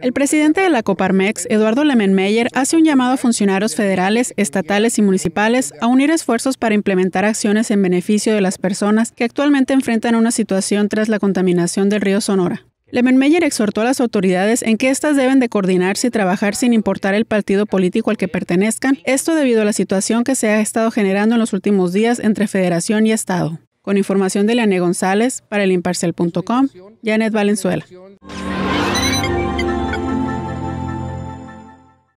El presidente de la Coparmex, Eduardo Lemenmeyer, hace un llamado a funcionarios federales, estatales y municipales a unir esfuerzos para implementar acciones en beneficio de las personas que actualmente enfrentan una situación tras la contaminación del río Sonora. Lemenmeyer exhortó a las autoridades en que éstas deben de coordinarse y trabajar sin importar el partido político al que pertenezcan, esto debido a la situación que se ha estado generando en los últimos días entre federación y Estado. Con información de Leanne González para el imparcial.com, Janet Valenzuela.